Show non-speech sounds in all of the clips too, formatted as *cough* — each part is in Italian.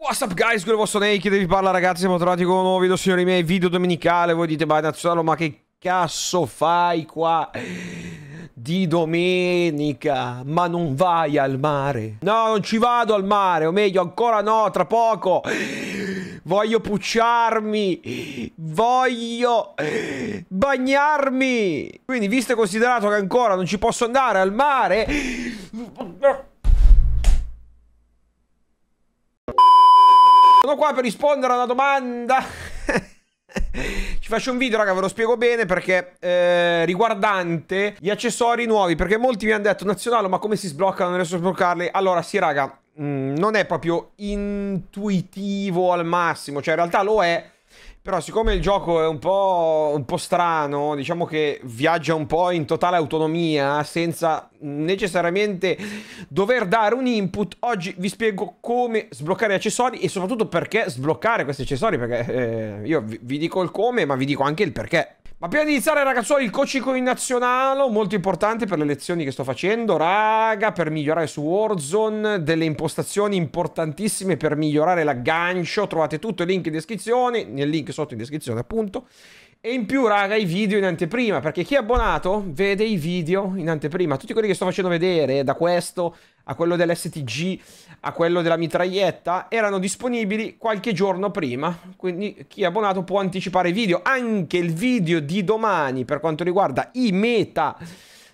What's up guys, quello vostro Naked, vi parla ragazzi, siamo tornati con un nuovo video, signori miei, video domenicale, voi dite, ma Nazionale, ma che cazzo fai qua di domenica? Ma non vai al mare? No, non ci vado al mare, o meglio, ancora no, tra poco, voglio pucciarmi, voglio bagnarmi, quindi visto e considerato che ancora non ci posso andare al mare... Sono qua per rispondere a una domanda. *laughs* Ci faccio un video, raga, ve lo spiego bene perché eh, riguardante gli accessori nuovi, perché molti mi hanno detto "Nazionale, ma come si sbloccano? Non riesco a sbloccarli". Allora, sì, raga, mh, mm, non è proprio intuitivo al massimo, cioè in realtà lo è, però siccome il gioco è un po', un po', strano, diciamo che viaggia un po' in totale autonomia, senza necessariamente dover dare un input, oggi vi spiego come sbloccare gli accessori e soprattutto perché sbloccare questi accessori, perché eh, io vi, vi dico il come, ma vi dico anche il perché. Ma prima di iniziare, ragazzuoli, il coaching in nazionale, molto importante per le lezioni che sto facendo, raga, per migliorare su Warzone, delle impostazioni importantissime per migliorare l'aggancio, trovate tutto, il link in descrizione, nel link sotto in descrizione appunto. E in più, raga, i video in anteprima, perché chi è abbonato vede i video in anteprima. Tutti quelli che sto facendo vedere, da questo a quello dell'STG, a quello della mitraglietta, erano disponibili qualche giorno prima. Quindi chi è abbonato può anticipare i video. Anche il video di domani per quanto riguarda i meta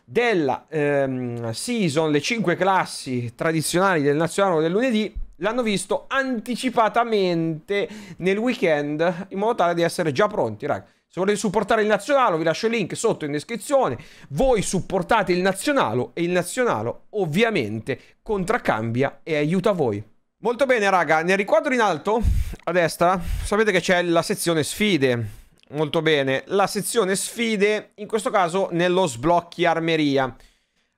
della ehm, season, le 5 classi tradizionali del nazionale del lunedì, l'hanno visto anticipatamente nel weekend in modo tale di essere già pronti, raga. Se volete supportare il Nazionale, vi lascio il link sotto in descrizione. Voi supportate il Nazionale e il Nazionale ovviamente contraccambia e aiuta voi. Molto bene raga, nel riquadro in alto a destra sapete che c'è la sezione sfide. Molto bene, la sezione sfide in questo caso nello sblocchi armeria.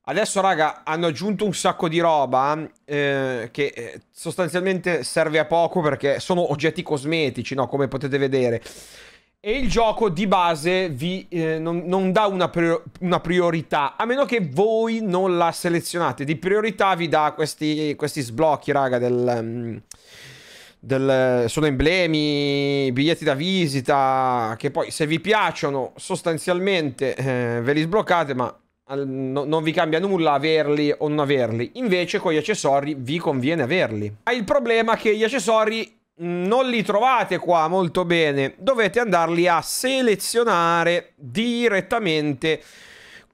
Adesso raga hanno aggiunto un sacco di roba eh, che eh, sostanzialmente serve a poco perché sono oggetti cosmetici, no? come potete vedere. E il gioco di base vi, eh, non, non, dà una, prior una, priorità, a meno che voi non la selezionate. Di priorità vi dà questi, questi sblocchi, raga, del... Mm, del, sono emblemi, biglietti da visita, che poi se vi piacciono sostanzialmente eh, ve li sbloccate, ma al, no, non vi cambia nulla averli o non averli. Invece con gli accessori vi conviene averli. Ma il problema è che gli accessori Mm, non li trovate qua molto bene, dovete andarli a selezionare direttamente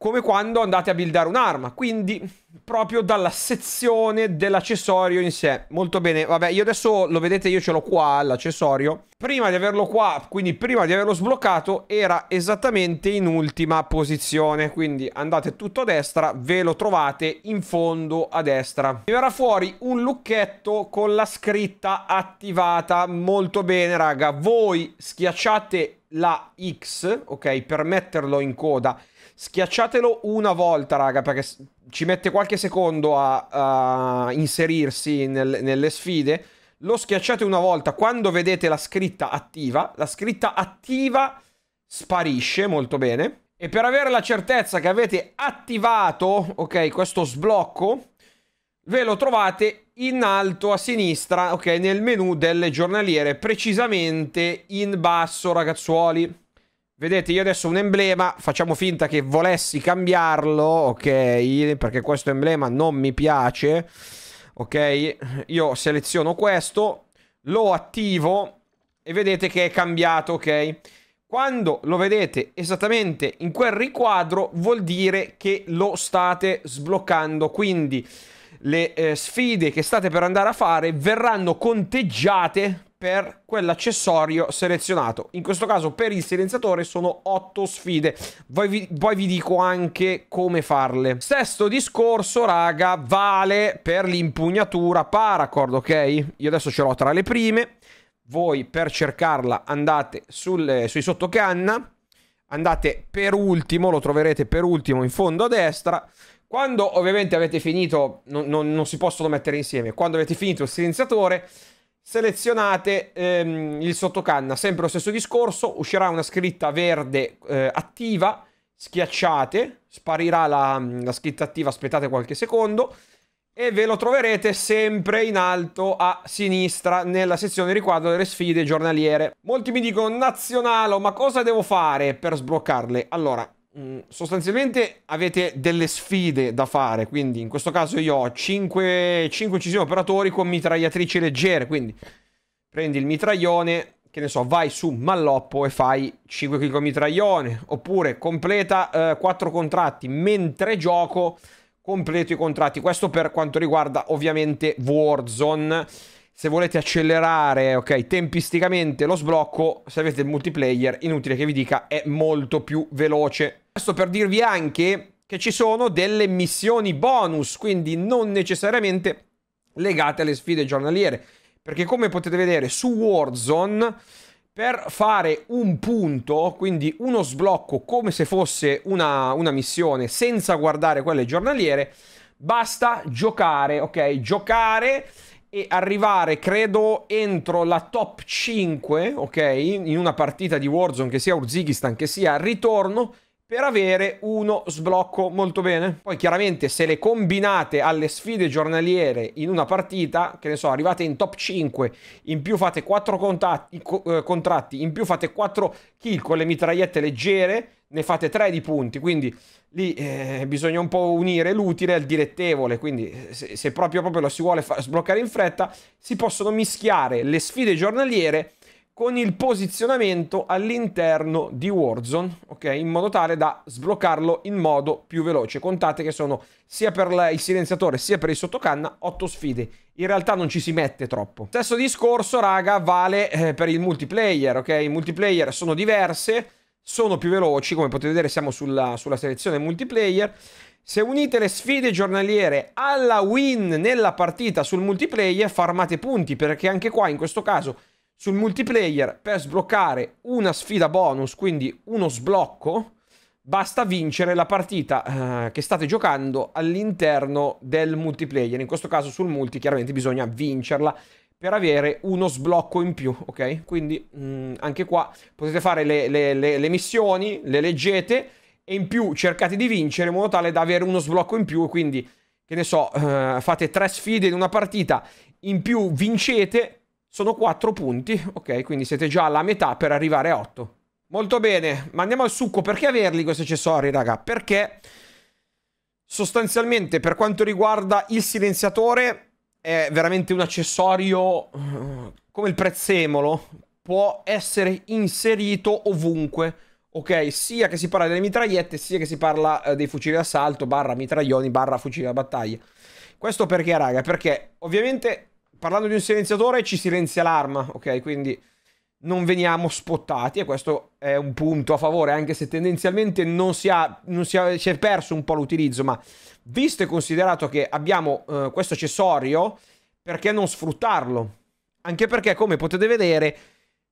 come quando andate a buildare un'arma, quindi proprio dalla sezione dell'accessorio in sé. Molto bene, vabbè, io adesso lo vedete, io ce l'ho qua l'accessorio. Prima di averlo qua, quindi prima di averlo sbloccato, era esattamente in ultima posizione, quindi andate tutto a destra, ve lo trovate in fondo a destra. Vi verrà fuori un lucchetto con la scritta attivata, molto bene raga, voi schiacciate la X, ok, per metterlo in coda. Schiacciatelo una volta, raga, perché ci mette qualche secondo a, a inserirsi nel, nelle sfide. Lo schiacciate una volta, quando vedete la scritta attiva, la scritta attiva sparisce, molto bene. E per avere la certezza che avete attivato, ok, questo sblocco, ve lo trovate in alto a sinistra, ok, nel menu delle giornaliere, precisamente in basso, ragazzuoli. Vedete, io adesso un emblema, facciamo finta che volessi cambiarlo, ok, perché questo emblema non mi piace, ok, io seleziono questo, lo attivo e vedete che è cambiato, ok. Quando lo vedete esattamente in quel riquadro vuol dire che lo state sbloccando, quindi le eh, sfide che state per andare a fare verranno conteggiate per quell'accessorio selezionato. In questo caso per il silenziatore sono 8 sfide. Poi vi, poi vi, dico anche come farle. Sesto discorso, raga, vale per l'impugnatura paracord, ok? Io adesso ce l'ho tra le prime. Voi per cercarla andate sul, eh, sui sottocanna. Andate per ultimo, lo troverete per ultimo in fondo a destra. Quando ovviamente avete finito, non, non, non si possono mettere insieme, quando avete finito il silenziatore, selezionate ehm, il sottocanna, sempre lo stesso discorso, uscirà una scritta verde eh, attiva, schiacciate, sparirà la, la, scritta attiva, aspettate qualche secondo e ve lo troverete sempre in alto a sinistra nella sezione riquadro delle sfide giornaliere. Molti mi dicono nazionale, ma cosa devo fare per sbloccarle? Allora, Mm, sostanzialmente avete delle sfide da fare, quindi in questo caso io ho 5, 5 incisivi operatori con mitragliatrici leggere, quindi prendi il mitraglione, che ne so, vai su Malloppo e fai 5 clic con mitraglione, oppure completa eh, 4 contratti mentre gioco completo i contratti. Questo per quanto riguarda ovviamente Warzone se volete accelerare, ok, tempisticamente lo sblocco, se avete il multiplayer, inutile che vi dica, è molto più veloce. Questo per dirvi anche che ci sono delle missioni bonus, quindi non necessariamente legate alle sfide giornaliere, perché come potete vedere su Warzone per fare un punto, quindi uno sblocco come se fosse una, una, missione senza guardare quelle giornaliere, basta giocare, ok? Giocare e arrivare, credo, entro la top 5, ok, in una partita di Warzone che sia Urzigistan che sia ritorno per avere uno sblocco molto bene. Poi chiaramente se le combinate alle sfide giornaliere in una partita, che ne so, arrivate in top 5, in più fate 4 contatti, co eh, contratti, in più fate 4 kill con le mitragliette leggere, ne fate 3 di punti, quindi lì eh, bisogna un po' unire l'utile al dilettevole, quindi eh, se, se proprio, proprio, lo si vuole sbloccare in fretta, si possono mischiare le sfide giornaliere con il posizionamento all'interno di Warzone, ok? In modo tale da sbloccarlo in modo più veloce. Contate che sono sia per il silenziatore sia per il sottocanna 8 sfide. In realtà non ci si mette troppo. Stesso discorso, raga, vale eh, per il multiplayer, ok? I multiplayer sono diverse, sono più veloci, come potete vedere siamo sulla, sulla selezione multiplayer. Se unite le sfide giornaliere alla win nella partita sul multiplayer, farmate punti, perché anche qua in questo caso sul multiplayer per sbloccare una sfida bonus, quindi uno sblocco, basta vincere la partita eh, che state giocando all'interno del multiplayer. In questo caso sul multi chiaramente bisogna vincerla per avere uno sblocco in più, ok? Quindi mh, mm, anche qua potete fare le, le, le, le missioni, le leggete e in più cercate di vincere in modo tale da avere uno sblocco in più, quindi che ne so, eh, fate tre sfide in una partita, in più vincete, sono quattro punti, ok? Quindi siete già alla metà per arrivare a otto. Molto bene, ma andiamo al succo, perché averli questi accessori, raga? Perché sostanzialmente per quanto riguarda il silenziatore è veramente un accessorio come il prezzemolo, può essere inserito ovunque. Ok, sia che si parla delle mitragliette, sia che si parla eh, dei fucili d'assalto, barra mitraglioni, barra fucili da battaglia. Questo perché, raga? Perché ovviamente parlando di un silenziatore ci silenzia l'arma, ok? Quindi non veniamo spottati e questo è un punto a favore, anche se tendenzialmente non si, ha, non si, ha, si è perso un po' l'utilizzo, ma visto e considerato che abbiamo eh, questo accessorio, perché non sfruttarlo? Anche perché, come potete vedere,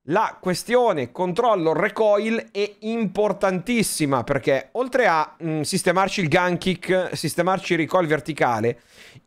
la questione controllo recoil è importantissima perché oltre a mh, mm, sistemarci il gun kick, sistemarci il recoil verticale,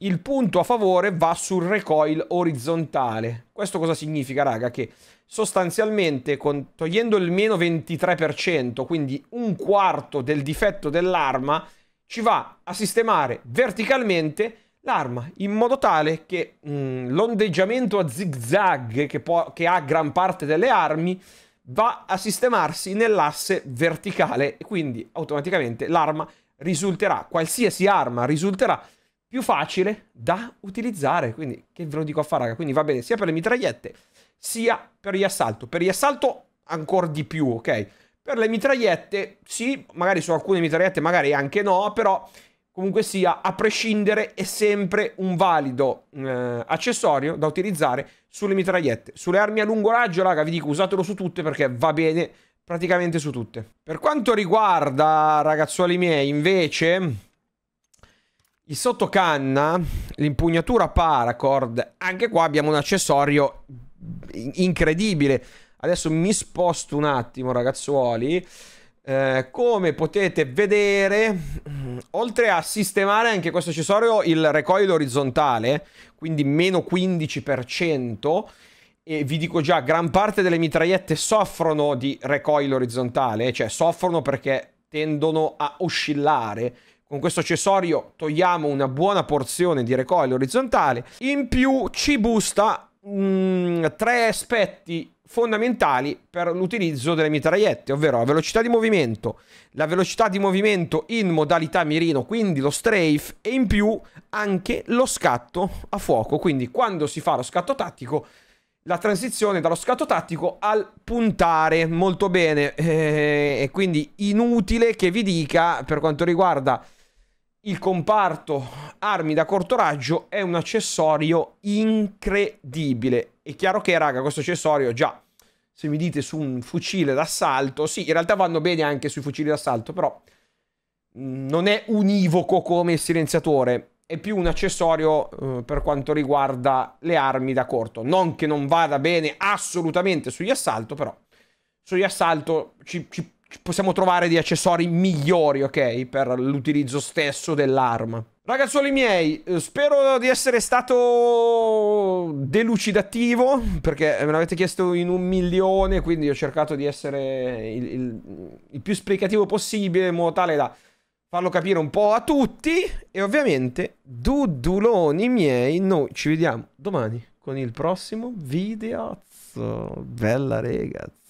il punto a favore va sul recoil orizzontale. Questo cosa significa, raga? Che sostanzialmente con, togliendo il meno 23%, quindi un quarto del difetto dell'arma, ci va a sistemare verticalmente l'arma in modo tale che mm, l'ondeggiamento a zigzag che, può, che ha gran parte delle armi va a sistemarsi nell'asse verticale e quindi automaticamente l'arma risulterà, qualsiasi arma risulterà più facile da utilizzare, quindi che ve lo dico a fare, raga, quindi va bene sia per le mitragliette sia per gli assalto. Per gli assalto ancora di più, ok? Per le mitragliette sì, magari su alcune mitragliette magari anche no, però comunque sia, a prescindere, è sempre un valido eh, accessorio da utilizzare sulle mitragliette. Sulle armi a lungo raggio, raga, vi dico, usatelo su tutte perché va bene praticamente su tutte. Per quanto riguarda, ragazzuoli miei, invece... Il sottocanna, l'impugnatura paracord, anche qua abbiamo un accessorio incredibile. Adesso mi sposto un attimo ragazzuoli. Eh, come potete vedere, *clears throat* oltre a sistemare anche questo accessorio il recoil orizzontale, quindi meno 15%, e vi dico già, gran parte delle mitragliette soffrono di recoil orizzontale, cioè soffrono perché tendono a oscillare con questo accessorio togliamo una buona porzione di recoil orizzontale. In più ci busta mh, mm, tre aspetti fondamentali per l'utilizzo delle mitragliette, ovvero la velocità di movimento, la velocità di movimento in modalità mirino, quindi lo strafe, e in più anche lo scatto a fuoco. Quindi quando si fa lo scatto tattico, la transizione dallo scatto tattico al puntare molto bene. Eh, e quindi inutile che vi dica per quanto riguarda il comparto armi da corto raggio è un accessorio incredibile. È chiaro che, raga, questo accessorio già, se mi dite su un fucile d'assalto, sì, in realtà vanno bene anche sui fucili d'assalto, però mm, non è univoco come il silenziatore. È più un accessorio eh, per quanto riguarda le armi da corto. Non che non vada bene assolutamente sugli assalto, però sugli assalto ci, ci possiamo trovare di accessori migliori, ok? Per l'utilizzo stesso dell'arma. Ragazzuoli miei, eh, spero di essere stato delucidativo, perché me l'avete chiesto in un milione, quindi ho cercato di essere il, il, il più esplicativo possibile, in modo tale da farlo capire un po' a tutti. E ovviamente, duduloni miei, noi ci vediamo domani con il prossimo video. Bella ragazzi.